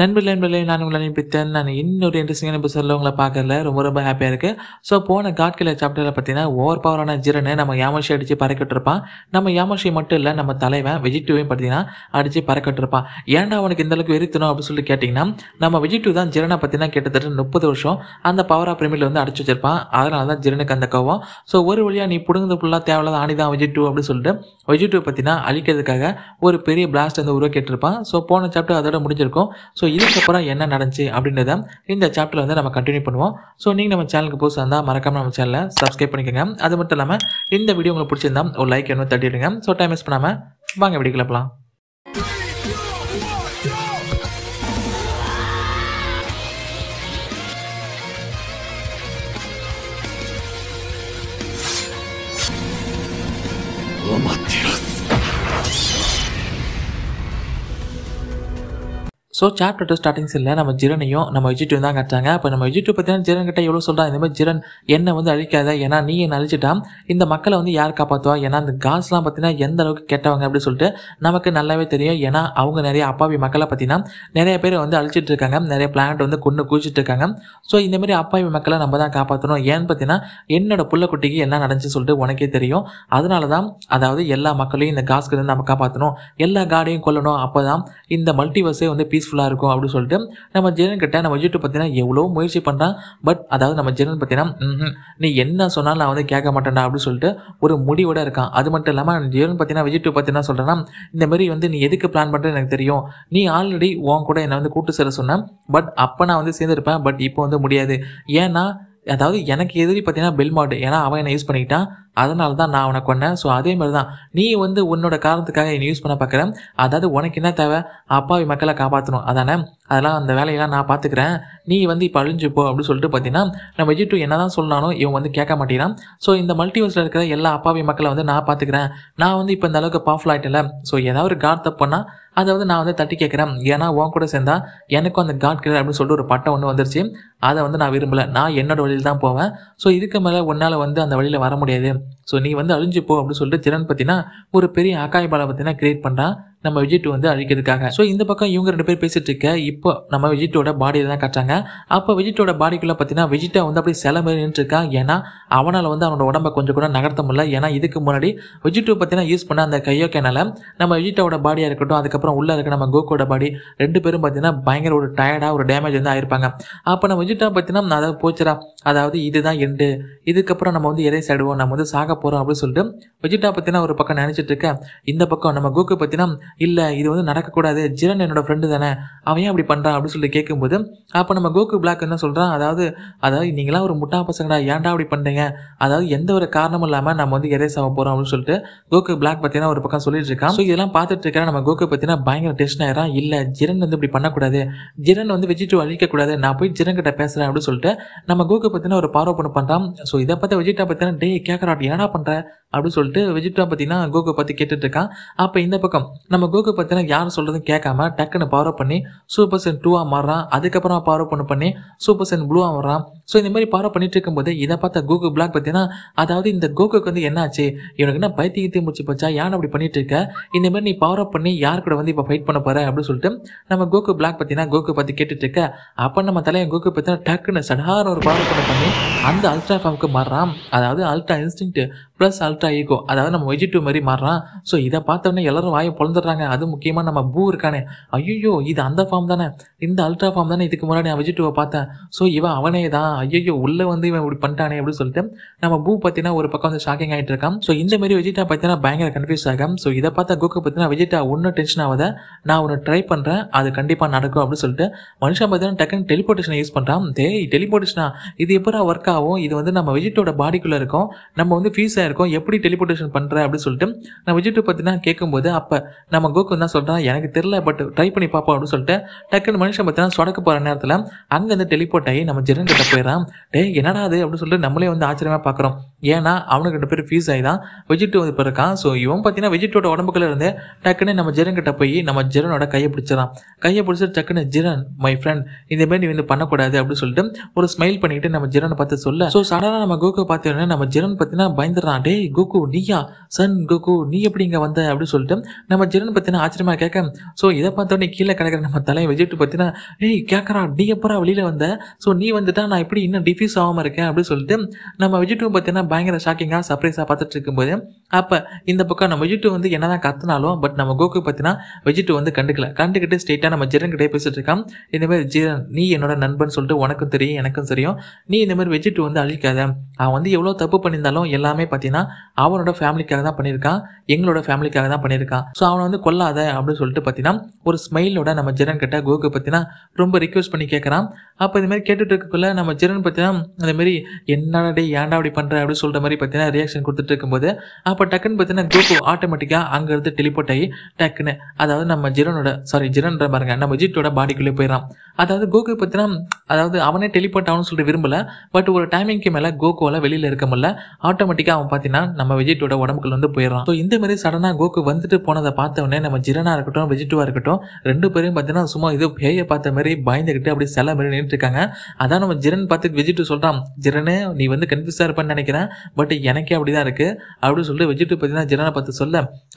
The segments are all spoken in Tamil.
நண்பர்கள் நண்பர்களே நான் உங்களை அனுப்பித்தேன் நான் இன்னொரு இன்ட்ரெஸ்டிங்கான எபிசோடில் உங்களை பார்க்கல ரொம்ப ரொம்ப ஹாப்பியாக இருக்குது ஸோ போன காட்கில சாப்பிட்டதில் பார்த்தீங்கன்னா ஓவர் பவரான ஜீரனை நம்ம யாமர்ஷி அடித்து பறக்கட்டிருப்பான் நம்ம யாமர்ஷி மட்டும் இல்லை நம்ம தலைவன் வெஜிடிவையும் பார்த்தீங்கன்னா அடித்து பறக்கட்டிருப்பான் ஏன்டா அவனுக்கு இந்தளவுக்கு வெறித்தணும் அப்படின்னு சொல்லி கேட்டிங்கன்னா நம்ம வெஜிடிவ் தான் ஜீரனை பார்த்தீங்கன்னா கிட்டத்தட்ட முப்பது வருஷம் அந்த பவர் ஆஃப் பிரிமியில் வந்து அடிச்சு வச்சிருப்பான் அதனால தான் ஜீரனுக்கு அந்த கோவம் ஸோ ஒரு வழியாக நீ பிடுங்கிறது ஃபுல்லாக தேவையில்லாத ஆனிதான் தான் வெஜிடிவ் அப்படின்னு சொல்லிட்டு வெஜிடிவ் பார்த்தீங்கன்னா அழிக்கிறதுக்காக ஒரு பெரிய பிளாஸ்ட் வந்து இருப்பான் ஸோ போன சாப்பிட்டு அதோட முடிஞ்சிருக்கும் ஸோ இதுக்கப்புறம் என்ன நடந்துச்சு அப்படின்றத இந்த சாப்டர் வந்து நம்ம கண்டினியூ பண்ணுவோம் ஸோ நீங்கள் நம்ம சேனலுக்கு போஸ்ட் இருந்தால் மறக்காமல் நம்ம சேனலை சப்ஸ்கிரைப் பண்ணிக்கோங்க அது மட்டும் இல்லாமல் இந்த வீடியோ உங்களுக்கு பிடிச்சிருந்தா ஒரு லைக் என்ன தட்டிடுங்க ஸோ டைம் மிஸ் பண்ணாமல் வாங்க வீடியோ கிளப்பலாம் ஸோ சாப்டர் டூ ஸ்டார்டிங்ஸில் நம்ம ஜிரனையும் நம்ம விஜிட்டும் தான் காட்டாங்க அப்போ நம்ம விஜிட்டு பார்த்தீங்கன்னா ஜிரன் கிட்ட எவ்வளோ சொல்கிறான் இந்த மாதிரி ஜிரன் என்ன வந்து அழிக்காத ஏன்னா நீ என்ன அழிச்சிட்டா இந்த மக்களை வந்து யார் காப்பாற்றுவா ஏன்னா அந்த காசுலாம் பார்த்தீங்கன்னா எந்த அளவுக்கு கெட்டவங்க அப்படின்னு சொல்லிட்டு நமக்கு நல்லாவே தெரியும் ஏன்னா அவங்க நிறைய அப்பாவி மக்களை பார்த்தீங்கன்னா நிறைய பேர் வந்து அழிச்சிட்டு இருக்காங்க நிறைய பிளானட் வந்து கொண்டு குளிச்சுட்டு இருக்காங்க ஸோ இந்த மாதிரி அப்பாவி மக்களை நம்ம தான் காப்பாற்றணும் ஏன்னு பார்த்தீங்கன்னா என்னோட குட்டிக்கு என்ன நடந்துச்சு சொல்லிட்டு உனக்கே தெரியும் அதனால தான் அதாவது எல்லா மக்களையும் இந்த காசுக்கு வந்து நம்ம காப்பாற்றணும் எல்லா காடையும் கொல்லணும் அப்போ தான் இந்த மல்டிவர்ஸே வந்து பீஸ் யூஸ்ஃபுல்லாக இருக்கும் அப்படின்னு சொல்லிட்டு நம்ம ஜெனன் கிட்ட நம்ம யூடியூப் பார்த்தீங்கன்னா எவ்வளோ முயற்சி பண்ணுறான் பட் அதாவது நம்ம ஜெனன் பார்த்தீங்கன்னா நீ என்ன சொன்னாலும் நான் வந்து கேட்க மாட்டேன்டா அப்படின்னு சொல்லிட்டு ஒரு முடிவோட இருக்கான் அது மட்டும் இல்லாமல் ஜெயன் பார்த்தீங்கன்னா வெஜிட்டு பார்த்தீங்கன்னா சொல்கிறேன்னா இந்தமாரி வந்து நீ எதுக்கு பிளான் பண்ணுறது எனக்கு தெரியும் நீ ஆல்ரெடி உன் கூட என்னை வந்து கூட்டு சேர சொன்னேன் பட் அப்போ நான் வந்து சேர்ந்துருப்பேன் பட் இப்போ வந்து முடியாது ஏன்னா அதாவது எனக்கு எதிரி பார்த்தீங்கன்னா பெல்மாட் ஏன்னா அவன் என்ன யூஸ் பண்ணிக்கிட்டான் அதனால தான் நான் அவனை கொண்டேன் ஸோ அதே மாதிரி தான் நீ வந்து உன்னோட காரணத்துக்காக என்னை யூஸ் பண்ண பார்க்குறேன் அதாவது உனக்கு என்ன தேவை அப்பாவி மக்களை காப்பாற்றணும் அதானே அதெல்லாம் அந்த வேலையெல்லாம் நான் பார்த்துக்கிறேன் நீ வந்து இப்போ அழிஞ்சுப்போ அப்படின்னு சொல்லிட்டு பார்த்தீங்கன்னா நம்ம விஜய் என்ன தான் சொன்னாலும் இவன் வந்து கேட்க மாட்டேங்கிறான் ஸோ இந்த மல்டிவர்ஸில் இருக்கிற எல்லா அப்பாவி மக்களை வந்து நான் பார்த்துக்கிறேன் நான் வந்து இப்போ இந்த அளவுக்கு பவர்ஃபுல் ஆகிட்டல ஸோ ஏதாவது ஒரு காட் அதை வந்து நான் வந்து தட்டி கேட்குறேன் ஏன்னா உன் கூட சேர்ந்தா எனக்கும் அந்த காட் கிளர் அப்படின்னு சொல்லிட்டு ஒரு பட்டம் ஒன்று வந்துருச்சு அதை வந்து நான் விரும்பலை நான் என்னோட வழியில் தான் போவேன் ஸோ இதுக்கு மேலே உன்னால் வந்து அந்த வழியில் வர முடியாது ஸோ நீ வந்து அழிஞ்சு போ அப்படின்னு சொல்லிட்டு திறன் பார்த்தீங்கன்னா ஒரு பெரிய அக்காய் பாலை பார்த்தீங்கன்னா கிரியேட் பண்ணுறான் நம்ம விஜய்ட்டு வந்து அழிக்கிறதுக்காக ஸோ இந்த பக்கம் இவங்க ரெண்டு பேர் பேசிட்டு இருக்க இப்போ நம்ம விஜய்ட்டோட பாடியில் தான் காட்டாங்க அப்போ விஜய்ட்டோட பாடிக்குள்ள பார்த்தீங்கன்னா விஜய்ட்டா வந்து அப்படியே சில மாதிரி நின்றுருக்கான் ஏன்னா அவனால் வந்து அவனோட உடம்ப கொஞ்சம் கூட நகர்த்த முடியல ஏன்னா இதுக்கு முன்னாடி விஜய்ட்டு பார்த்தீங்கன்னா யூஸ் பண்ண அந்த கையோ கேனால நம்ம விஜய்ட்டாவோட பாடியாக இருக்கட்டும் அதுக்கப்புறம் உள்ளே இருக்க நம்ம கோகோட பாடி ரெண்டு பேரும் பார்த்தீங்கன்னா பயங்கர ஒரு டயர்டாக ஒரு டேமேஜ் வந்து ஆயிருப்பாங்க அப்போ நம்ம விஜய்ட்டா பார்த்தீங்கன்னா அதாவது போச்சுரா அதாவது இதுதான் எண்டு இதுக்கப்புறம் நம்ம வந்து எதை சாடுவோம் நம்ம வந்து சாக போகிறோம் அப்படின்னு சொல்லிட்டு விஜய்ட்டா பார்த்தீங்கன்னா ஒரு பக்கம் நினச்சிட்டு இருக்க இந்த பக்கம் நம்ம கோகு பார்த்தீங்கன்னா இல்லை இது வந்து நடக்கக்கூடாது ஜிரன் என்னோட ஃப்ரெண்டு தானே அவன் ஏன் அப்படி பண்ணுறான் அப்படின்னு சொல்லி கேட்கும்போது அப்போ நம்ம கோகு பிளாக் என்ன சொல்கிறான் அதாவது அதாவது நீங்களாம் ஒரு முட்டா பசங்கடா ஏன்டா அப்படி பண்ணுறீங்க அதாவது எந்த ஒரு காரணமும் இல்லாமல் நம்ம வந்து எரேஸ் ஆக போகிறோம் அப்படின்னு சொல்லிட்டு கோகு பிளாக் பற்றினா ஒரு பக்கம் சொல்லிட்டு இருக்கான் ஸோ இதெல்லாம் பார்த்துட்டு இருக்கிற நம்ம கோகு பற்றினா பயங்கர டென்ஷன் ஆகிறான் இல்லை ஜிரன் வந்து இப்படி பண்ணக்கூடாது ஜிரன் வந்து வெஜிடபிள் அழிக்கக்கூடாது நான் போய் ஜிரன் கிட்ட பேசுகிறேன் அப்படின்னு சொல்லிட்டு நம்ம கோகு பற்றின ஒரு பார்வை பண்ண பண்ணுறான் ஸோ இதை பற்றி வெஜிடா பற்றினா டே அப்படி என்னடா பண்ணுற அப்படின்னு சொல்லிட்டு வெஜிடா பார்த்தீங்கன்னா கோகு பற்றி கேட்டுட்டு இருக்கான் அப்போ இந்த பக்கம் நம்ம கோகு பார்த்தீங்கன்னா யாரும் சொல்றதும் கேட்காம டக்குன்னு பவர் பண்ணி சூப்பர் சென் டூவாக மாறுறான் அதுக்கப்புறமா பவர் ஒன்று பண்ணி சூப்பர் சென் ப்ளூவாக வர்றான் ஸோ இந்த மாதிரி பவர் பண்ணிட்டு இருக்கும்போது இதை பார்த்தா கோகு பிளாக் பார்த்தீங்கன்னா அதாவது இந்த கோகுக்கு வந்து என்னாச்சு இவனுக்கு என்ன பைத்தி கீத்தி முடிச்சு போச்சா யானை அப்படி பண்ணிட்டு இருக்க இந்த மாதிரி நீ பவர் அப் பண்ணி யார் கூட வந்து இப்போ ஃபைட் பண்ண போற அப்படின்னு சொல்லிட்டு நம்ம கோகு பிளாக் பார்த்தீங்கன்னா கோகு பார்த்து கேட்டுட்டு இருக்க அப்போ நம்ம தலையை கோகு பார்த்தீங்கன்னா டக்குன்னு சடான ஒரு பவர் பண்ண பண்ணி அந்த அல்ட்ரா ஃபார்முக்கு மாறுறான் அதாவது ultra instinct plus ultra ego அதாவது நம்ம வெஜிட்டிவ் மாதிரி மாறுறான் ஸோ இதை பார்த்தோன்னே எல்லாரும் வாயை பிறந்துடுறாங்க மறந்துடுறாங்க அது முக்கியமாக நம்ம பூ இருக்கானே ஐயோ இது அந்த ஃபார்ம் தானே இந்த அல்ட்ரா ஃபார்ம் தானே இதுக்கு முன்னாடி நான் விஜிட்டுவை பார்த்தேன் ஸோ இவன் அவனே தான் ஐயோ உள்ளே வந்து இவன் இப்படி பண்ணிட்டானே அப்படின்னு சொல்லிட்டு நம்ம பூ பார்த்தீங்கன்னா ஒரு பக்கம் வந்து ஷாக்கிங் ஆகிட்டு இருக்கான் ஸோ இந்த மாதிரி விஜிட்டா பார்த்தீங்கன்னா பயங்கர கன்ஃபியூஸ் ஆகும் ஸோ இதை பார்த்தா கோகை பார்த்தீங்கன்னா விஜிட்டா ஒன்றும் டென்ஷன் ஆகாத நான் ஒன்று ட்ரை பண்ணுறேன் அது கண்டிப்பாக நடக்கும் அப்படின்னு சொல்லிட்டு மனுஷன் பார்த்தீங்கன்னா டக்குன்னு டெலிபோர்டேஷனை யூஸ் பண்ணுறான் தே டெலிபோர்டேஷனா இது எப்படா ஒர்க் ஆகும் இது வந்து நம்ம விஜிட்டோட பாடிக்குள்ளே இருக்கும் நம்ம வந்து ஃபீஸாக இருக்கும் எப்படி டெலிபோர்டேஷன் பண்ணுற அப்படின்னு சொல்லிட்டு நான் விஜிட்டு பார்த்தீங்கன்னா கேட்கும்போது அப்போ நம்ம கோக்கு தான் சொல்கிறான் எனக்கு தெரில பட் ட்ரை பண்ணி பார்ப்போம் அப்படின்னு சொல்லிட்டு டக்குன்னு மனுஷன் பார்த்தீங்கன்னா சொடக்க போகிற நேரத்தில் அங்கேருந்து டெலிபோர்ட் ஆகி நம்ம ஜெரன் கிட்ட போயிடறான் டே என்னடா அது அப்படின்னு சொல்லிட்டு நம்மளே வந்து ஆச்சரியமாக பார்க்குறோம் ஏன்னா அவனுக்கு ரெண்டு பேர் ஃபியூஸ் ஆகி தான் வெஜிட்டு வந்து இருக்கான் ஸோ இவன் பார்த்தீங்கன்னா வெஜிட்டோட உடம்புக்குள்ள இருந்து டக்குன்னு நம்ம ஜெரன் கிட்ட போய் நம்ம ஜெரனோட கையை பிடிச்சிடான் கையை பிடிச்சி டக்குன்னு ஜெரன் மை ஃப்ரெண்ட் இந்த மாதிரி நீ வந்து பண்ணக்கூடாது அப்படின்னு சொல்லிட்டு ஒரு ஸ்மைல் பண்ணிக்கிட்டு நம்ம ஜெரனை பார்த்து சொல்ல ஸோ சடனாக நம்ம கோக்கு பார்த்தீங்கன்னா நம்ம ஜெரன் பார்த்தீங்கன்னா பயந்துடுறான் டே கோகு நீயா சன் குகு நீ எப்படி இங்கே வந்த அப்படின்னு சொல்லிட்டு நம்ம ஜெரன் பற்றின ஆச்சரியமாக கேட்க ஸோ இதை பார்த்தோன்னே கீழே கிடக்கிற நம்ம தலையை வெஜிட்டு பார்த்தீங்கன்னா ஏய் கேட்குறா நீ எப்பரா வெளியில் வந்த ஸோ நீ வந்துட்டா நான் எப்படி இன்னும் டிஃபியூஸ் ஆகாமல் இருக்கேன் அப்படின்னு சொல்லிட்டு நம்ம வெஜிட்டு பார்த்தீங்கன்னா பயங்கர ஷாக்கிங்காக சர்ப்ரைஸாக பார்த்துட்டு இருக்கும்போது அப்போ இந்த பக்கம் நம்ம வெஜிட்டு வந்து என்ன தான் கத்துனாலும் பட் நம்ம கோகு பார்த்தீங்கன்னா வெஜிட்டு வந்து கண்டுக்கல கண்டுக்கிட்டு ஸ்ட்ரெயிட்டாக நம்ம ஜெரன் கிட்டே பேசிகிட்டு இருக்கான் இந்தமாதிரி ஜீரன் நீ என்னோட நண்பன் சொல்லிட்டு உனக்கும் தெரியும் எனக்கும் தெரியும் நீ இந்தமாதிரி வெஜிட்டு வந்து அழிக்காத அவன் வந்து எவ்வளோ தப்பு பண்ணியிருந்தாலும் எல்லாமே பார்த்தீங்கன்னா அவனோட ஃபேமிலிக்காக தான் பண்ணியிருக்கான் எங்களோட ஃபேமிலிக்காக தான் பண்ணியிருக்கான் ஸோ அவனை வந்து கொல்லாத அப்படின்னு சொல்லிட்டு பார்த்தீங்கன்னா ஒரு ஸ்மைலோட நம்ம ஜெரன் கிட்ட கோகு பார்த்தீங்கன்னா ரொம்ப ரிக்வெஸ்ட் பண்ணி கேட்குறான் அப்போ இதுமாதிரி கேட்டுட்டு இருக்கக்குள்ள நம்ம ஜெரன் பார்த்தீங்கன்னா அந்தமாரி என்னடே ஏன்டா அப்படி பண்ணுற அப்படின்னு சொல்கிற மாதிரி பார்த்தீங்கன்னா ரியாக்ஷன் கொடுத்துட்டு இருக்கும்போது அப்போ டக்குன்னு பார்த்தீங்கன்னா கோகு ஆட்டோமேட்டிக்காக அங்கேருந்து டெலிபோர்ட் ஆகி டக்குன்னு அதாவது நம்ம ஜிரனோட சாரி ஜிரன்ற பாருங்க நம்ம ஜிட்டோட பாடிக்குள்ளே போயிடறான் அதாவது கோகு பார்த்தீங்கன்னா அதாவது அவனே டெலிபோர்ட் ஆகணும்னு சொல்லிட்டு விரும்பல பட் ஒரு டைமிங்க்கு மேலே கோகோவில் வெளியில் இருக்க முடியல ஆட்டோமேட்டிக்காக அவன் பார்த்தீங்கன்னா நம்ம விஜய்டோட உடம்புக்கு நாட்கள் வந்து போயிடறான் ஸோ இந்த மாதிரி சடனாக கோக்கு வந்துட்டு போனதை பார்த்த உடனே நம்ம ஜிரனா இருக்கட்டும் வெஜிட்டுவா இருக்கட்டும் ரெண்டு பேரும் பார்த்தீங்கன்னா சும்மா இது பேயை பார்த்த மாதிரி பயந்துக்கிட்டு அப்படி செல மாதிரி நின்றுட்டு இருக்காங்க அதான் நம்ம ஜிரன் பார்த்து வெஜிட்டு சொல்கிறான் ஜிரனே நீ வந்து கன்ஃபியூஸாக இருப்பான்னு நினைக்கிறேன் பட் எனக்கே அப்படி தான் இருக்குது அப்படின்னு சொல்லிட்டு வெஜிட்டு பார்த்தீங்கன்னா ஜிரனை பார்த்து சொல்ல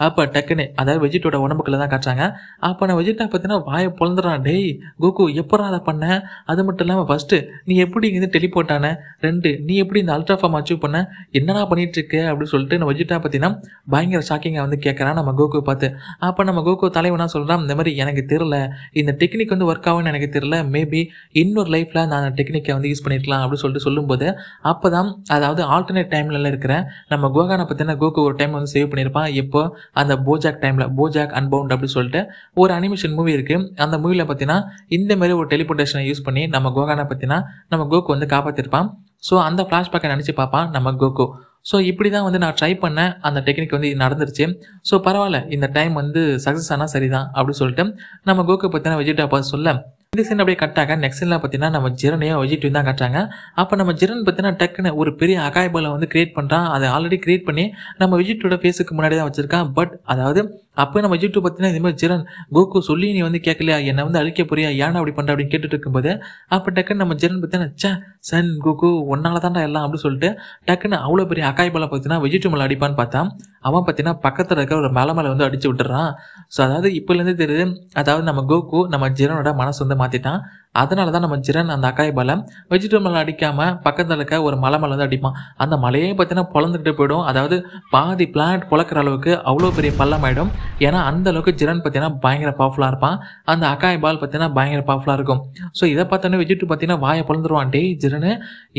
அப்போ டக்குன்னு அதாவது வெஜிட்டோட உடம்புக்குள்ள தான் காட்டுறாங்க அப்போ நான் வெஜிட்டா பார்த்தீங்கன்னா வாயை பொழந்துறான் டேய் கோகு எப்படா அதை பண்ண அது மட்டும் இல்லாமல் ஃபஸ்ட்டு நீ எப்படி இங்கே டெலிபோர்ட் ஆன ரெண்டு நீ எப்படி இந்த அல்ட்ராஃபார்ம் அச்சீவ் பண்ண என்னடா பண்ணிட்டு இருக்க அப்படின்னு சொல்லிட்டு நான் வெஜிட்டா பற்றி பார்த்தீங்கன்னா பயங்கர ஷாக்கிங்காக வந்து கேட்குறான் நம்ம கோகோ பார்த்து அப்போ நம்ம கோகோ தலைவனா சொல்கிறான் இந்த மாதிரி எனக்கு தெரில இந்த டெக்னிக் வந்து ஒர்க் ஆகும்னு எனக்கு தெரில மேபி இன்னொரு லைஃப்பில் நான் டெக்னிக்கை வந்து யூஸ் பண்ணிருக்கலாம் அப்படின்னு சொல்லிட்டு சொல்லும்போது அப்போ தான் அதாவது ஆல்டர்னேட் டைம்லலாம் இருக்கிற நம்ம கோகானை பார்த்தீங்கன்னா கோகோ ஒரு டைம் வந்து சேவ் பண்ணியிருப்பான் இப்போ அந்த போஜாக் டைமில் போஜாக் அன்பவுண்ட் அப்படின்னு சொல்லிட்டு ஒரு அனிமேஷன் மூவி இருக்குது அந்த மூவியில் பார்த்தீங்கன்னா இந்த மாதிரி ஒரு டெலிபோர்டேஷனை யூஸ் பண்ணி நம்ம கோகானை பார்த்தீங்கன்னா நம்ம கோகோ வந்து காப்பாற்றிருப்பான் ஸோ அந்த ஃப்ளாஷ்பேக்கை நினச்சி பார்ப்பான் நம்ம கோகோ ஸோ இப்படி தான் வந்து நான் ட்ரை பண்ணேன் அந்த டெக்னிக் வந்து நடந்துருச்சு ஸோ பரவாயில்ல இந்த டைம் வந்து சக்ஸஸ் ஆனால் சரிதான் அப்படின்னு சொல்லிட்டு நம்ம கோக்கு பற்றினா வெஜிடா பார்த்து சொல்ல இந்த சீன் அப்படியே கட்டாங்க நெக்ஸ்ட் சீனில் பார்த்தீங்கன்னா நம்ம ஜிரனையும் வெஜிட்டிவ் தான் கட்டாங்க அப்போ நம்ம ஜிரன் பார்த்தீங்கன்னா டக்குன்னு ஒரு பெரிய அகாய்பலை வந்து கிரியேட் பண்ணுறான் அதை ஆல்ரெடி கிரியேட் பண்ணி நம்ம வெஜிட்டோட ஃபேஸுக்கு முன்னாடி தான் வச்சுருக்கான் பட் அதாவது அப்போ நம்ம யூடியூப் பார்த்தீங்கன்னா இதுமாதிரி ஜெரன் கோகு சொல்லி நீ வந்து கேட்கலையா என்னை வந்து அழிக்க போறியா ஏன்னா அப்படி பண்ணுற அப்படின்னு கேட்டுட்டு இருக்கும்போது அப்போ டக்குன்னு நம்ம ஜெரன் பார்த்தீங்கன்னா சே சன் கோகு ஒன்னால தான்டா எல்லாம் அப்படின்னு சொல்லிட்டு டக்குன்னு அவ்வளோ பெரிய அக்காய் பழம் பார்த்தீங்கன்னா யூடியூப் அடிப்பான்னு பார்த்தா அவன் பார்த்தீங்கன்னா பக்கத்தில் இருக்கிற ஒரு மலை மேலே வந்து அடிச்சு விட்டுறான் ஸோ அதாவது இப்போலேருந்து தெரியுது அதாவது நம்ம கோகு நம்ம ஜெரனோட மனசு வந்து மாற்றிட்டான் அதனால தான் நம்ம ஜிரன் அந்த அக்காய் பால வெஜிடபிள் அடிக்காமல் பக்கத்தில் இருக்க ஒரு மலை மலை வந்து அடிப்பான் அந்த மலையே பார்த்தீங்கன்னா பொழந்துட்டு போயிடும் அதாவது பாதி பிளானட் பிளக்கிற அளவுக்கு அவ்வளோ பெரிய பள்ளம் ஆகிடும் ஏன்னா அந்த அளவுக்கு ஜிரன் பார்த்தீங்கன்னா பயங்கர பவர்ஃபுல்லாக இருப்பான் அந்த அக்காய் பால் பார்த்தீங்கன்னா பயங்கர பவர்ஃபுல்லாக இருக்கும் ஸோ இதை பார்த்தோன்னே வெஜிடபிள் பார்த்தீங்கன்னா வாயை பிளந்துருவான் டே ஜிரனு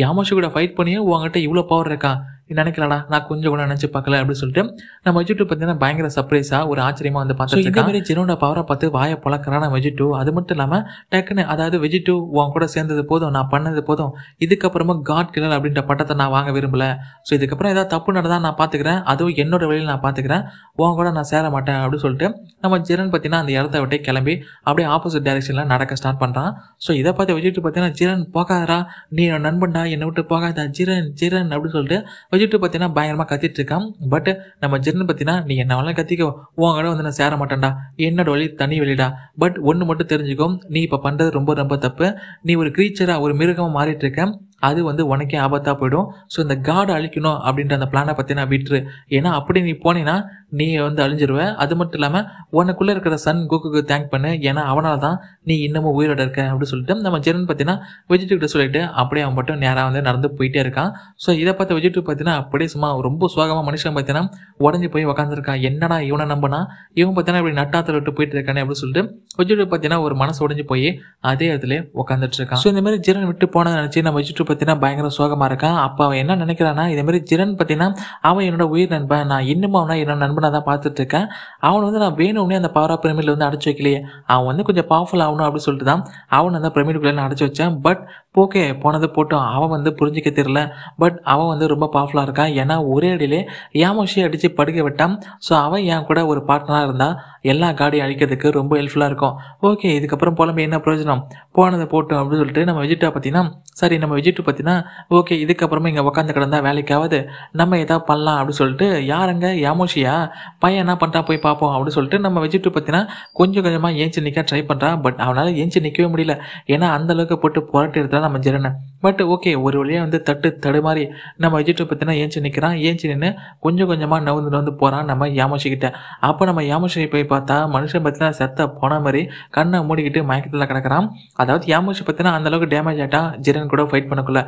யாமோஷு கூட ஃபைட் பண்ணியே உங்ககிட்ட இவ்வளோ பவர் இருக்கா நினைக்கலடா நான் கொஞ்சம் கூட நினச்சி பார்க்கல அப்படின்னு சொல்லிட்டு நம்ம வெஜிட்டு பார்த்தீங்கன்னா பயங்கர சர்ப்ரைஸா ஒரு ஆச்சரியமா வந்து பார்த்து இந்த மாதிரி ஜெனோட பவரை பார்த்து வாயை பழக்கறான வெஜிட்டு அது மட்டும் இல்லாமல் டக்குன்னு அதாவது வெஜிட்டு உன் கூட சேர்ந்தது போதும் நான் பண்ணது போதும் இதுக்கப்புறமா காட் கிளர் அப்படின்ற பட்டத்தை நான் வாங்க விரும்பல ஸோ இதுக்கப்புறம் ஏதாவது தப்பு நடந்தா நான் பார்த்துக்கிறேன் அதுவும் என்னோட வழியில் நான் பார்த்துக்கிறேன் உன் கூட நான் சேர மாட்டேன் அப்படின்னு சொல்லிட்டு நம்ம ஜெரன் பார்த்தீங்கன்னா அந்த இடத்த விட்டே கிளம்பி அப்படியே ஆப்போசிட் டைரெக்ஷனில் நடக்க ஸ்டார்ட் பண்ணுறான் ஸோ இதை பார்த்து வெஜிட்டு பார்த்தீங்கன்னா ஜிரன் போகாதரா நீ நண்பன்டா என்னை விட்டு போகாதா ஜிரன் ஜிரன் அப்படின்னு சொல்லிட்டு அஜித்து பார்த்தீங்கன்னா பயங்கரமாக கத்திட்டு இருக்கான் பட் நம்ம ஜெர்னு பார்த்தீங்கன்னா நீ என்ன வேணாலும் கத்திக்கோ உன் கடை வந்து நான் சேர மாட்டேன்டா என்னோட வழி தனி வழிடா பட் ஒன்று மட்டும் தெரிஞ்சுக்கோ நீ இப்போ பண்ணுறது ரொம்ப ரொம்ப தப்பு நீ ஒரு க்ரீச்சராக ஒரு மிருகமாக மாறிட்டு இருக்க அது வந்து உனக்கே ஆபத்தாக போயிடும் ஸோ இந்த காடை அழிக்கணும் அப்படின்ற அந்த பிளானை பார்த்தீங்கன்னா விட்டுரு ஏன்னா அப்படி நீ போனீங்கன்னா நீ வந்து அழிஞ்சிருவ அது மட்டும் இல்லாமல் உனக்குள்ளே இருக்கிற சன் கோகுக்கு தேங்க் பண்ணு ஏன்னா அவனால் தான் நீ இன்னமும் உயிரோட இருக்க அப்படின்னு சொல்லிட்டு நம்ம ஜெரன் பார்த்தீங்கன்னா வெஜிட்டு சொல்லிட்டு அப்படியே அவன் மட்டும் நேராக வந்து நடந்து போயிட்டே இருக்கான் ஸோ இதை பார்த்து வெஜிட்டு பார்த்தீங்கன்னா அப்படியே சும்மா ரொம்ப சோகமாக மனுஷன் பார்த்தீங்கன்னா உடஞ்சி போய் உக்காந்துருக்கான் என்னடா இவனை நம்பனா இவன் பார்த்தீங்கன்னா இப்படி நட்டாத்தில் விட்டு போயிட்டு இருக்கானே அப்படின்னு சொல்லிட்டு வெஜிட்டு பார்த்தீங்கன்னா ஒரு மனசு உடஞ்சி போய் அதே இடத்துல உட்காந்துட்டு இருக்கான் ஸோ இந்த மாதிரி விட்டு போனதை நினச்சி நம்ம வெஜிட்டு பார்த்தீங்கன்னா பயங்கர சோகமாக இருக்கான் அப்போ அவன் என்ன நினைக்கிறான்னா இதே மாதிரி ஜெரன் பார்த்தீங்கன்னா அவன் என்னோட உயிர் நண்பன் நான் இன்னமும் அவனா என்னோட நண்பன் பண்ண தான் பார்த்துட்ருக்கேன் அவன் வந்து நான் வேணும்னே அந்த ஆஃப் பிரமிடில் வந்து அடைச்சி வைக்கலையே அவன் வந்து கொஞ்சம் பவர்ஃபுல் ஆகணும் அப்படின்னு சொல்லிட்டு தான் அவன் அந்த பிரமிடுக்குள்ளே நான் அடைச்சி வச்சேன் பட் போக்கே போனது போட்டும் அவன் வந்து புரிஞ்சிக்க தெரியல பட் அவன் வந்து ரொம்ப பவர்ஃபுல்லாக இருக்கான் ஏன்னா ஒரே அடியிலே யாமோஷியை அடித்து படுக்க விட்டான் ஸோ அவன் என் கூட ஒரு பார்ட்னராக இருந்தால் எல்லா காடையும் அழிக்கிறதுக்கு ரொம்ப ஹெல்ப்ஃபுல்லாக இருக்கும் ஓகே இதுக்கப்புறம் போலமே என்ன பிரயோஜனம் போனதை போட்டோம் அப்படின்னு சொல்லிட்டு நம்ம விஜிட்டா பார்த்தீங்கன்னா சரி நம்ம விஜிட்டு பார்த்தீங்கன்னா ஓகே இதுக்கப்புறமா இங்கே உட்காந்து கிடந்தா வேலைக்காவது நம்ம எதாவது பண்ணலாம் அப்படின்னு சொல்லிட்டு யாரங்க யாமோஷியா பையன் என்ன பண்ணுறா போய் பார்ப்போம் அப்படின்னு சொல்லிட்டு நம்ம வெஜிட்டு பார்த்தீங்கன்னா கொஞ்சம் கொஞ்சமாக ஏஞ்சி நிற்க ட்ரை பண்ணுறான் பட் அவனால் ஏஞ்சி நிற்கவே முடியல ஏன்னா அந்தளவுக்கு போட்டு புரட்டி எடுத்தால் நம்ம ஜெரணன் பட் ஓகே ஒரு வழியாக வந்து தட்டு தடு மாதிரி நம்ம வெஜிட்டு பார்த்தீங்கன்னா ஏஞ்சி நிற்கிறான் ஏஞ்சி நின்று கொஞ்சம் கொஞ்சமாக நவுந்து நவுந்து போகிறான் நம்ம யாமோஷிக்கிட்ட அப்போ நம்ம யாமோஷி போய் பார்த்தா மனுஷன் பார்த்தீங்கன்னா செத்த போன மாதிரி கண்ணை மூடிக்கிட்டு மயக்கத்தில் கிடக்கிறான் அதாவது யாமோஷி பார்த்தீங்கன்னா அந்தளவுக்கு டேமேஜ் ஆகிட்டான் ஜெரன் கூட ஃபைட் பண்ணக்குள்ள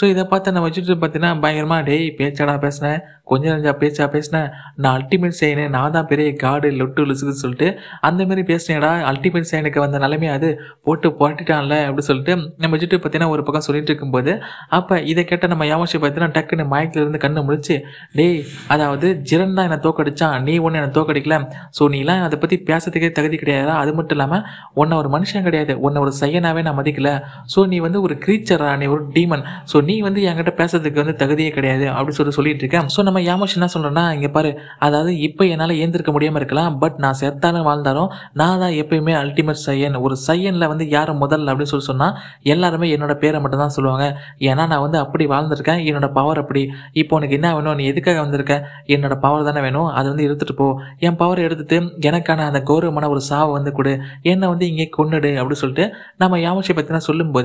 ஸோ இதை பார்த்து நம்ம வெஜிட்டு பார்த்தீங்கன்னா பயங்கரமாக டேய் பேச்சாடா பேசினேன் கொஞ்சம் நஞ்சா பேச்சா பேசினேன் நான் அல்டிமேட் அல்டிமேட் சைனு நான் தான் பெரிய காடு லொட்டு லுசுக்குன்னு சொல்லிட்டு அந்தமாரி பேசினேடா அல்டிமேட் சைனுக்கு வந்த நிலைமையை அது போட்டு புரட்டிட்டான்ல அப்படின்னு சொல்லிட்டு நம்ம ஜிட்டு பார்த்தீங்கன்னா ஒரு பக்கம் சொல்லிட்டு இருக்கும்போது அப்போ இதை கேட்ட நம்ம யாமோஷி பார்த்தீங்கன்னா டக்குன்னு மயக்கிலிருந்து கண்ணை முடிச்சு டேய் அதாவது ஜிரன் தான் என்னை தோக்கடிச்சான் நீ ஒன்று என்னை தோக்கடிக்கல ஸோ நீலாம் அதை பற்றி பேசுறதுக்கே தகுதி கிடையாது அது மட்டும் இல்லாமல் உன்னை ஒரு மனுஷன் கிடையாது உன்னை ஒரு சையனாகவே நான் மதிக்கல ஸோ நீ வந்து ஒரு கிரீச்சரா நீ ஒரு டீமன் ஸோ நீ வந்து என்கிட்ட பேசுறதுக்கு வந்து தகுதியே கிடையாது அப்படின்னு சொல்லிட்டு சொல்லிட்டு இருக்கேன் ஸோ நம்ம யாமோஷன் என்ன சொல்கிறேன்னா இங்கே பாரு அதாவது இப்போ என்னால் ஏந்திருக்க முடியாமல் இருக்கலாம் பட் நான் செத்தாலும் வாழ்ந்தாலும் நான் தான் எப்பயுமே அல்டிமேட் சையன் ஒரு சையனில் வந்து யார் முதல் அப்படின்னு சொல்லி சொன்னால் எல்லாருமே என்னோட பேரை மட்டும் தான் சொல்லுவாங்க ஏன்னா நான் வந்து அப்படி வாழ்ந்திருக்கேன் என்னோட பவர் அப்படி இப்போ உனக்கு என்ன வேணும் நீ எதுக்காக வந்திருக்க என்னோட பவர் தானே வேணும் அதை வந்து எடுத்துகிட்டு போ என் பவர் எடுத்துட்டு எனக்கான அந்த கௌரவமான ஒரு சாவை வந்து கொடு என்னை வந்து இங்கே கொண்டுடு அப்படின்னு சொல்லிட்டு நம்ம யாமட்சி பற்றினா சொல்லும்போது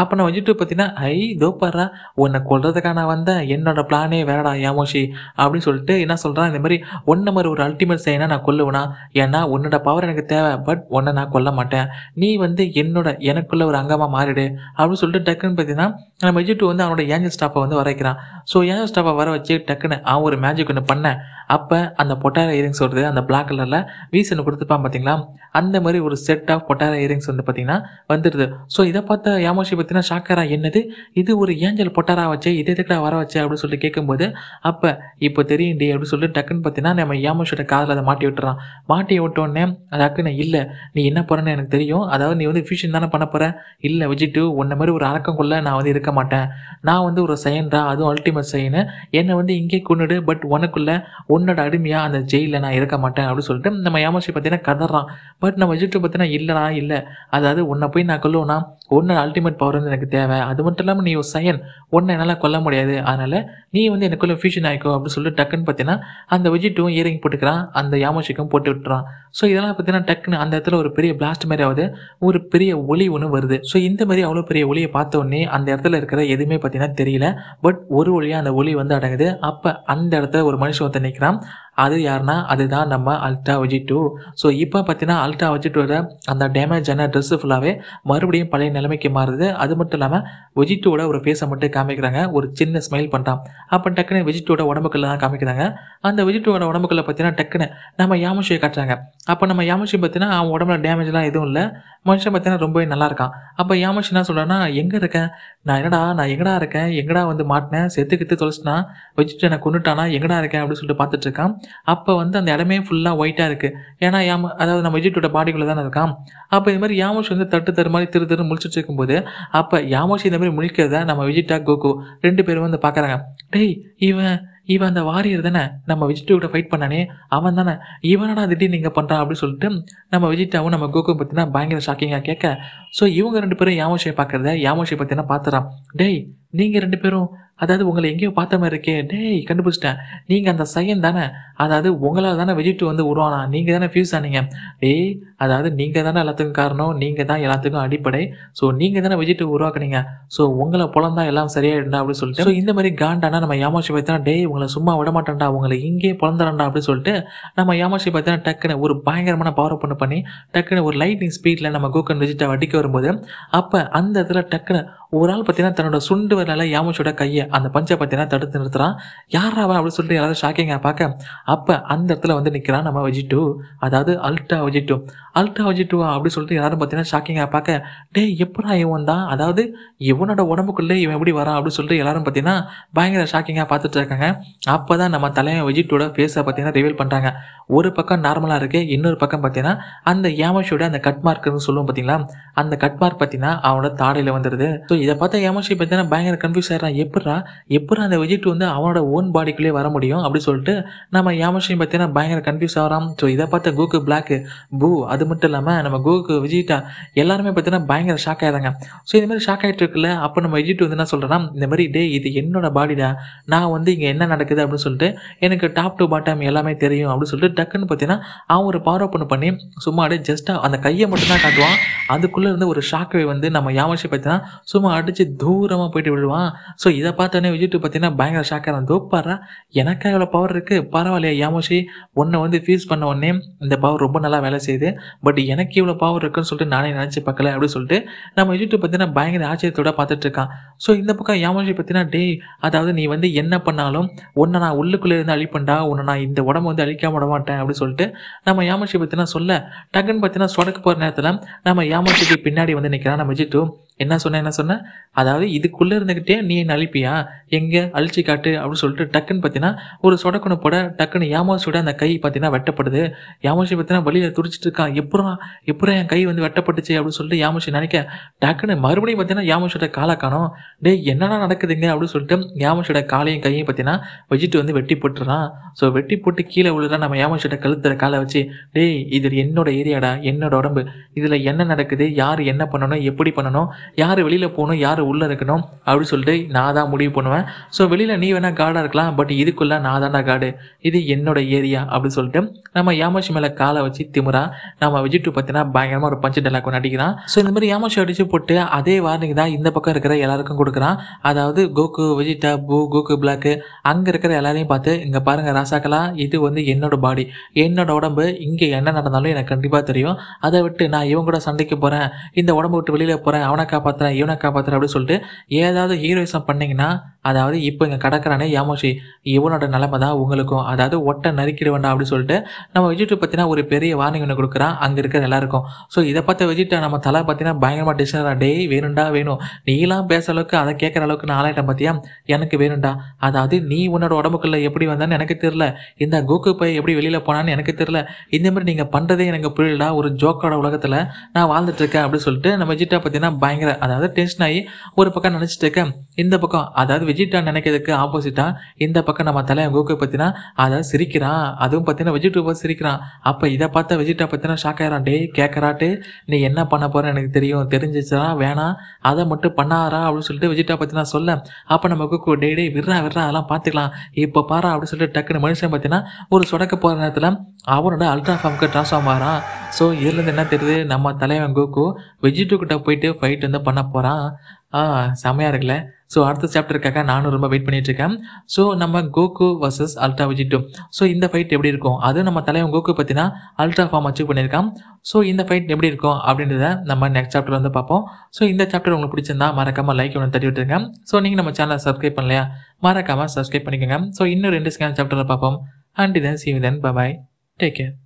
அப்போ நான் வந்துட்டு பார்த்தீங்கன்னா ஐ தோப்பாரா உன்னை கொள்றதுக்கான வந்த வந்தேன் என்னோட பிளானே வேடா யாமோஷி அப்படின்னு சொல்லிட்டு என்ன சொல்கிறான் இந்த மாதிரி உன்ன மாதிரி ஒரு அல்டிமேட் சைனாக நான் கொல்லுவேனா ஏன்னா உன்னோட பவர் எனக்கு தேவை பட் உன்னை நான் கொல்ல மாட்டேன் நீ வந்து என்னோட எனக்குள்ள ஒரு அங்கமாக மாறிடு அப்படின்னு சொல்லிட்டு டக்குன்னு பார்த்தீங்கன்னா நம்ம இஜிட்டு வந்து அவனோட ஏஞ்சல் ஸ்டாப்பை வந்து வரைக்கிறான் ஸோ ஏஞ்சல் ஸ்டாப்பை வர வச்சு டக்குன்னு அவன் ஒரு மேஜிக் ஒன்று பண்ண அப்போ அந்த பொட்டார இயரிங்ஸ் வருது அந்த பிளாக் கலரில் வீசன் கொடுத்துப்பான் பார்த்தீங்களா அந்த மாதிரி ஒரு செட் ஆஃப் பொட்டார இயரிங்ஸ் வந்து பார்த்தீங்கன்னா வந்துடுது ஸோ இதை பார்த்த யாமோஷி பார்த்தீங்கன்னா ஷாக்காரா என்னது இது ஒரு ஏஞ்சல் பொட்டாரா வச்சு இதை எதுக்கடா வர வச்சு அப்படின்னு சொல்லி கேட்கும்போது அப்போ இப்போ தெரியும் டி அப்படின்னு சொல்லி டக்குன்னு பார்த்தீங்கன்னா நம்ம யாமோஷியோட காதில் அதை மாட்டி விட்டுறான் மாட்டி விட்டோன்னே டக்குன்னு இல்லை நீ என்ன போகிறேன்னு எனக்கு தெரியும் அதாவது நீ வந்து ஃபியூஷன் தானே பண்ண போகிற இல்லை விஜிட்டு உன்ன மாதிரி ஒரு அரக்கம் கொள்ள நான் வந்து இருக்க இருக்க மாட்டேன் நான் வந்து ஒரு சைன்டா அதுவும் அல்டிமேட் செயின் என்னை வந்து இங்கே கொண்டுடு பட் உனக்குள்ள உன்னோட அடிமையாக அந்த ஜெயிலில் நான் இருக்க மாட்டேன் அப்படின்னு சொல்லிட்டு நம்ம யாமாஷி பார்த்தீங்கன்னா கதறான் பட் நம்ம விஜிட்டு பார்த்தீங்கன்னா இல்லைடா இல்லை அதாவது உன்னை போய் நான் கொல்லுவோன்னா உன்னோட அல்டிமேட் பவர் வந்து எனக்கு தேவை அது மட்டும் இல்லாமல் நீ ஒரு சயன் உன்னை என்னால் கொல்ல முடியாது அதனால் நீ வந்து எனக்குள்ளே ஃபியூஷன் ஆகிக்கும் அப்படின்னு சொல்லிட்டு டக்குன்னு பார்த்தீங்கன்னா அந்த விஜிட்டும் இயரிங் போட்டுக்கிறான் அந்த யாமோஷிக்கும் போட்டு விட்டுறான் ஸோ இதெல்லாம் பார்த்தீங்கன்னா டக்குன்னு அந்த இடத்துல ஒரு பெரிய பிளாஸ்ட் மாதிரி ஆகுது ஒரு பெரிய ஒளி ஒன்று வருது ஸோ இந்த மாதிரி அவ்வளோ பெரிய ஒளியை பார்த்த உடனே அந்த இடத்துல இருக்கிற எதுவுமே பார்த்தீங்கன்னா தெரியல பட் ஒரு ஒளியாக அந்த ஒளி வந்து அடங்குது அப்போ அந்த இடத்துல ஒரு மனுஷன் ஒருத்தர் நிற்கிறான் அது யாருன்னா அதுதான் நம்ம அல்ட்ரா ஒஜி டூ ஸோ இப்போ பார்த்தீங்கன்னா அல்ட்ரா ஒஜி டூவோட அந்த டேமேஜ் ஆன ட்ரெஸ்ஸு ஃபுல்லாகவே மறுபடியும் பழைய நிலைமைக்கு மாறுது அது மட்டும் இல்லாமல் வெஜி டூவோட ஒரு ஃபேஸை மட்டும் காமிக்கிறாங்க ஒரு சின்ன ஸ்மைல் பண்ணுறான் அப்போ டக்குன்னு வெஜி டூவோட உடம்புக்குள்ள தான் காமிக்கிறாங்க அந்த வெஜி டூவோட உடம்புக்குள்ள பார்த்தீங்கன்னா டக்குன்னு நம்ம யாமுஷியை காட்டுறாங்க அப்போ நம்ம யாமுஷி பார்த்தீங்கன்னா அவன் உடம்புல டேமேஜ்லாம் எதுவும் இல்லை மனுஷன் பார்த்தீங்கன்னா ரொம்பவே நல்லா இருக்கான் அப்போ யாமுஷி என்ன சொல்கிறேன்னா எங்கே இருக்கேன் நான் என்னடா நான் எங்கடா இருக்கேன் எங்கடா வந்து மாட்டினேன் செத்துக்கிட்டு தொலைச்சினா வெஜிட்டு என்னை கொண்டுட்டானா எங்கடா இருக்கேன் அப்படின்னு சொல்லிட்டு பார்த்துட்டு இருக்கான் அப்போ வந்து அந்த இடமே ஃபுல்லாக ஒயிட்டாக இருக்குது ஏன்னா யாம அதாவது நம்ம விஜய்டோட பாடிக்குள்ளே தானே இருக்கான் அப்போ இது மாதிரி யாமோஷ் வந்து தட்டு தரு மாதிரி திரு திரு முழிச்சிட்டு இருக்கும்போது அப்போ யாமோஷ் இந்த மாதிரி முழிக்கிறத நம்ம விஜய்டா கோகோ ரெண்டு பேரும் வந்து பார்க்குறாங்க டேய் இவன் இவன் அந்த வாரியர் தானே நம்ம விஜிட்டோட ஃபைட் பண்ணானே அவன் தானே இவனடா திடீர் நீங்கள் பண்ணுறான் அப்படின்னு சொல்லிட்டு நம்ம விஜிட்டாவும் நம்ம கோகோ பற்றினா பயங்கர ஷாக்கிங்காக கேட்க ஸோ இவங்க ரெண்டு பேரும் யாமோஷியை பார்க்குறத யாமோஷியை பற்றினா பார்த்துறான் டேய் நீங்கள் ரெண்டு பேரும் அதாவது உங்களை எங்கேயோ பார்த்த மாதிரி இருக்கே டேய் கண்டுபிடிச்சிட்டேன் நீங்கள் அந்த சையன் தானே அதாவது உங்களால் தானே வெஜிட்டு வந்து உருவானா நீங்கள் தானே ஃபியூஸ் ஆனீங்க ஏய் அதாவது நீங்கள் தானே எல்லாத்துக்கும் காரணம் நீங்கள் தான் எல்லாத்துக்கும் அடிப்படை ஸோ நீங்கள் தானே வெஜிட்டு உருவாக்குனீங்க ஸோ உங்களை புலந்தா எல்லாம் சரியாயிடுண்டா அப்படின்னு சொல்லிட்டு ஸோ இந்த மாதிரி காண்டானா நம்ம யாமாஷி பார்த்தா டே உங்களை சும்மா விட மாட்டேன்டா உங்களை இங்கே புலந்துடண்டா அப்படின்னு சொல்லிட்டு நம்ம யாமாஷி பார்த்தா டக்குன்னு ஒரு பயங்கரமான பவர் பண்ணு பண்ணி டக்குன்னு ஒரு லைட்டிங் ஸ்பீடில் நம்ம கூக்கன் விஜிட்டை வட்டிக்க வரும்போது அப்போ அந்த இடத்துல டக்குன்னு ஒரு ஆள் பார்த்தீங்கன்னா தன்னோட சுண்டு வரல யாமச்சோட கையை அந்த பஞ்சை பார்த்தீங்கன்னா தடுத்து நிறுத்துறான் யாரா அப்படின்னு சொல்லிட்டு யாராவது ஷாக்கிங்க பார்க்க அப்போ அந்த இடத்துல வந்து நிற்கிறான் நம்ம வெஜிட்டு அதாவது அல்ட்ரா வெஜிட்டு வஜி டூவா அப்படி சொல்லிட்டு எல்லாரும் பார்த்தீங்கன்னா ஷாக்கிங்காக பார்க்க டே எப்படா இவன் தான் அதாவது இவனோட உடம்புக்குள்ளே இவன் எப்படி வரான் அப்படின்னு சொல்லிட்டு எல்லாரும் பார்த்தீங்கன்னா பயங்கர ஷாக்கிங்காக பார்த்துட்டு இருக்காங்க அப்போ தான் நம்ம தலைவன் விஜிட்டோட ஃபேஸை பார்த்தீங்கன்னா ரிவீல் பண்ணுறாங்க ஒரு பக்கம் நார்மலாக இருக்கு இன்னொரு பக்கம் பார்த்தீங்கன்னா அந்த ஏமஷியோட அந்த கட் மார்க்னு சொல்லுவோம் பார்த்தீங்களா அந்த கட் மார்க் பார்த்தீங்கன்னா அவனோட தாடையில் வந்துடுது ஸோ இதை பார்த்தா ஏமஷி பார்த்தீங்கன்னா பயங்கர கன்ஃபியூஸ் ஆகிறான் எப்படா எப்படா அந்த விஜிட் வந்து அவனோட ஓன் பாடிக்குள்ளேயே வர முடியும் அப்படின்னு சொல்லிட்டு நம்ம ஏமஷியும் பார்த்தீங்கன்னா பயங்கர கன்ஃபியூஸ் ஆகிறான் ஸோ இதை பார்த்தா கூக்கு பிளாக் பூ அது மட்டும் இல்லாமல் நம்ம கோகுக்கு விஜய்டா எல்லாருமே பார்த்தீங்கன்னா பயங்கர ஷாக் ஆயிடுங்க ஸோ இந்த மாதிரி ஷாக் ஆகிட்டு இருக்குல்ல அப்போ நம்ம விஜய்ட்டு வந்து என்ன சொல்கிறேன்னா இந்த மாதிரி டே இது என்னோட பாடிடா நான் வந்து இங்கே என்ன நடக்குது அப்படின்னு சொல்லிட்டு எனக்கு டாப் டு பாட்டம் எல்லாமே தெரியும் அப்படின்னு சொல்லிட்டு டக்குன்னு பார்த்தீங்கன்னா அவன் ஒரு பவர் ஓப்பன் பண்ணி சும்மா அப்படியே ஜஸ்ட்டாக அந்த கையை மட்டும்தான் காட்டுவான் அதுக்குள்ளே இருந்து ஒரு ஷாக்கவே வந்து நம்ம யாமர்ஷி பார்த்தீங்கன்னா சும்மா அடித்து தூரமாக போயிட்டு விழுவான் ஸோ இதை பார்த்தோன்னே விஜிட் பார்த்தீங்கன்னா பயங்கர ஷாக்காக ஆகிறான் தோப்பாரா எனக்காக எவ்வளோ பவர் இருக்குது பரவாயில்லையா யாமோஷி ஒன்றை வந்து ஃபீஸ் பண்ண உடனே இந்த பவர் ரொம்ப நல்லா வேலை செய்யுது பட் எனக்கு இவ்வளோ பவர் இருக்குன்னு சொல்லிட்டு நானே நினச்சி பார்க்கல அப்படின்னு சொல்லிட்டு நம்ம யூடியூப் பார்த்தீங்கன்னா பயங்கர ஆச்சரியத்தோட பார்த்துட்டு இருக்கான் ஸோ இந்த பக்கம் யாமோஜி பார்த்தீங்கன்னா டே அதாவது நீ வந்து என்ன பண்ணாலும் உன்னை நான் உள்ளுக்குள்ளே இருந்து அழிப்பண்டா உன்னை நான் இந்த உடம்பு வந்து அழிக்காம விட மாட்டேன் அப்படின்னு சொல்லிட்டு நம்ம யாமாஷி பார்த்தீங்கன்னா சொல்ல டக்குன்னு பார்த்தீங்கன்னா சொடக்கு போகிற நேரத்தில் நம்ம யாமாஷிக்கு பின்னாடி வந்து நிற்கிறான் நம்ம விஜிட்டு என்ன சொன்ன என்ன சொன்ன அதாவது இதுக்குள்ளே இருந்துக்கிட்டே நீ நலிப்பியா எங்கே அழிச்சு காட்டு அப்படின்னு சொல்லிட்டு டக்குன்னு பார்த்தீங்கன்னா ஒரு சொடக்குனு போட டக்குன்னு யாமோசியோட அந்த கை பார்த்தீங்கன்னா வெட்டப்படுது யாமோசி பார்த்தீங்கன்னா வழியில் துடிச்சிட்டு இருக்கான் எப்புறம் எப்படா என் கை வந்து வெட்டப்பட்டுச்சு அப்படின்னு சொல்லிட்டு யாமோஷி நினைக்க டக்குன்னு மறுபடியும் பார்த்தீங்கன்னா யாமோசியோட காலை காணும் டே என்னடா நடக்குதுங்க அப்படின்னு சொல்லிட்டு யாமோசியோட காலையும் கையும் பார்த்தீங்கன்னா வச்சுட்டு வந்து வெட்டி போட்டுறான் ஸோ வெட்டி போட்டு கீழே உள்ளதா நம்ம யாமோசியோட கழுத்துற காலை வச்சு டே இது என்னோட ஏரியாடா என்னோட உடம்பு இதில் என்ன நடக்குது யார் என்ன பண்ணணும் எப்படி பண்ணணும் யார் வெளியில் போகணும் யார் உள்ளே இருக்கணும் அப்படின்னு சொல்லிட்டு நான் தான் முடிவு பண்ணுவேன் ஸோ வெளியில் நீ வேணால் கார்டாக இருக்கலாம் பட் இதுக்குள்ளே நான் தான் கார்டு இது என்னோட ஏரியா அப்படின்னு சொல்லிட்டு நம்ம யாமாஷி மேலே காலை வச்சு திமுறா நம்ம விஜிட்டு பார்த்தீங்கன்னா பயங்கரமாக ஒரு பஞ்சு டெலாக் நடிக்கிறான் ஸோ இந்த மாதிரி யாமாஷி அடிச்சு போட்டு அதே வார்னிங் தான் இந்த பக்கம் இருக்கிற எல்லாருக்கும் கொடுக்குறான் அதாவது கோகு விஜிட்டா பூ கோகு பிளாக்கு அங்கே இருக்கிற எல்லாரையும் பார்த்து இங்கே பாருங்கள் ராசாக்கலா இது வந்து என்னோட பாடி என்னோட உடம்பு இங்கே என்ன நடந்தாலும் எனக்கு கண்டிப்பாக தெரியும் அதை விட்டு நான் இவங்க கூட சண்டைக்கு போகிறேன் இந்த உடம்பு விட்டு வெளியில் போகிறேன் அவனை காப்பாற்றுறேன் இவனை காப்பாற்றுறேன் அப்படின்னு சொல்லிட்டு ஏதாவது ஹீரோயிசம் பண்ணிங்கன்னா அதாவது இப்போ இங்கே கிடக்கிறானே யாமோஷி இவனோட நிலைமை தான் உங்களுக்கும் அதாவது ஒட்டை நறுக்கிட வேண்டாம் அப்படின்னு சொல்லிட்டு நம்ம விஜிட்டு பற்றினா ஒரு பெரிய வார்னிங் ஒன்று கொடுக்குறான் அங்கே இருக்கிற எல்லாருக்கும் ஸோ இதை பார்த்து விஜிட்டை நம்ம தலை பார்த்தீங்கன்னா பயங்கரமாக டிசைனா டேய் வேணும்டா வேணும் நீலாம் பேசுகிற அளவுக்கு அதை கேட்குற அளவுக்கு நான் ஆளாயிட்டேன் பார்த்தியா எனக்கு வேணும்டா அதாவது நீ உன்னோட உடம்புக்குள்ளே எப்படி வந்தான்னு எனக்கு தெரில இந்த கோக்கு பை எப்படி வெளியில் போனான்னு எனக்கு தெரில இந்த மாதிரி நீங்கள் பண்ணுறதே எனக்கு புரியலடா ஒரு ஜோக்கோட உலகத்தில் நான் வாழ்ந்துட்டுருக்கேன் அப்படின்னு சொல்லிட்டு நம்ம விஜிட்டா பார்த்தீங்கன்னா பயங்கர அதாவது டென்ஷன் ஆகி ஒரு பக்கம் நினச்சிட்டு இருக்கேன் இந்த பக்கம் அதாவது விஜிட்டா நினைக்கிறதுக்கு ஆப்போசிட்டாக இந்த பக்கம் நம்ம தலைவன் கோகுவை பற்றினா அதாவது சிரிக்கிறான் அதுவும் பார்த்தீங்கன்னா விஜிட்டு பார்த்து சிரிக்கிறான் அப்போ இதை பார்த்தா விஜிட்டா பற்றினா ஷாக் ஆகிறான் டே கேட்குறாட்டு நீ என்ன பண்ண போற எனக்கு தெரியும் தெரிஞ்சிச்சா வேணாம் அதை மட்டும் பண்ணாரா அப்படின்னு சொல்லிட்டு விஜிட்டா பார்த்தினா சொல்ல அப்போ நம்ம கோகு டே டே விட்றா விட்றா அதெல்லாம் பார்த்துக்கலாம் இப்போ பாரா அப்படின்னு சொல்லிட்டு டக்குன்னு மனுஷன் பார்த்தீங்கன்னா ஒரு சொடக்க போகிற நேரத்தில் அவனோட அல்ட்ரா ஃபார்முக்கு ட்ரான்ஸ்ஃபார்ம் ஆகிறான் ஸோ இதுலேருந்து என்ன தெரியுது நம்ம தலைவன் கோகு வெஜிட்டு கிட்ட போயிட்டு ஃபைட் வந்து பண்ண போகிறான் ஆ செம்மையாக இருக்குல்ல ஸோ அடுத்த சாப்டருக்காக நானும் ரொம்ப வெயிட் பண்ணிகிட்ருக்கேன் ஸோ நம்ம Goku versus ultra Vegeta so இந்த ஃபைட் எப்படி இருக்கும் அது நம்ம தலைவன் கோகு பற்றினா அல்ட்ரா ஃபார்ம் அச்சீவ் பண்ணியிருக்கான் ஸோ இந்த ஃபைட் எப்படி இருக்கும் அப்படின்றத நம்ம நெக்ஸ்ட் சாப்டர் வந்து பார்ப்போம் ஸோ இந்த சாப்டர் உங்களுக்கு பிடிச்சிருந்தா மறக்காமல் லைக் ஒன்று தட்டி விட்டுருக்கேன் ஸோ நீங்கள் நம்ம சேனலை சப்ஸ்கிரைப் பண்ணலையா மறக்காமல் சப்ஸ்கிரைப் பண்ணிக்கோங்க ஸோ இன்னும் ரெண்டு ஸ்கேன் சாப்டரில் பார்ப்போம் அண்ட் இதன் see then bye take care